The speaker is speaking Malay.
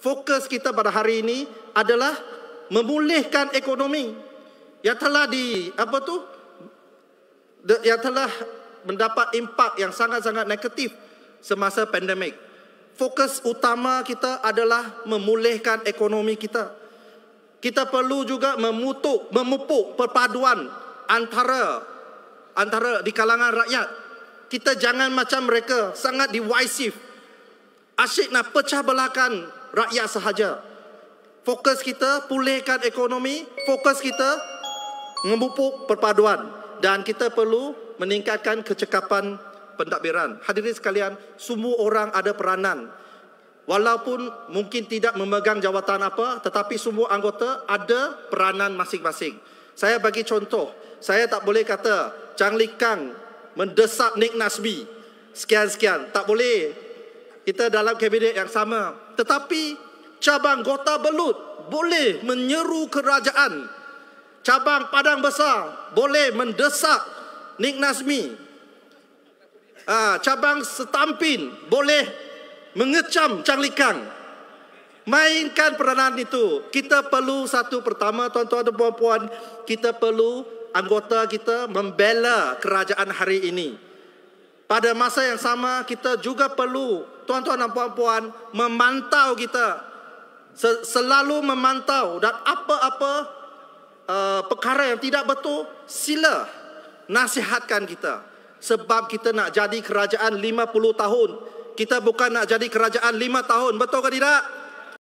fokus kita pada hari ini adalah memulihkan ekonomi yang telah di apa tu yang telah mendapat impak yang sangat-sangat negatif semasa pandemik. Fokus utama kita adalah memulihkan ekonomi kita. Kita perlu juga memutuk, memupuk perpaduan antara antara di kalangan rakyat. Kita jangan macam mereka sangat divisive. Asyik nak pecah belahkan rakyat sahaja. Fokus kita pulihkan ekonomi, fokus kita memupuk perpaduan dan kita perlu meningkatkan kecekapan pendakbiran. Hadirin sekalian, semua orang ada peranan. Walaupun mungkin tidak memegang jawatan apa, tetapi semua anggota ada peranan masing-masing. Saya bagi contoh, saya tak boleh kata Chang Li Kang mendesak Nick Nasbi. Sekian-sekian, tak boleh kita dalam kabinet yang sama. Tetapi cabang Kota Belud boleh menyeru kerajaan. Cabang Padang Besar boleh mendesak Nik Nazmi. Ah, cabang Setampin boleh mengecam Chang Mainkan peranan itu. Kita perlu satu pertama tuan-tuan dan puan-puan. Kita perlu anggota kita membela kerajaan hari ini. Pada masa yang sama kita juga perlu tuan-tuan dan puan-puan memantau kita. Selalu memantau dan apa-apa uh, perkara yang tidak betul, sila nasihatkan kita. Sebab kita nak jadi kerajaan 50 tahun. Kita bukan nak jadi kerajaan 5 tahun, betul ke tidak? Tidak.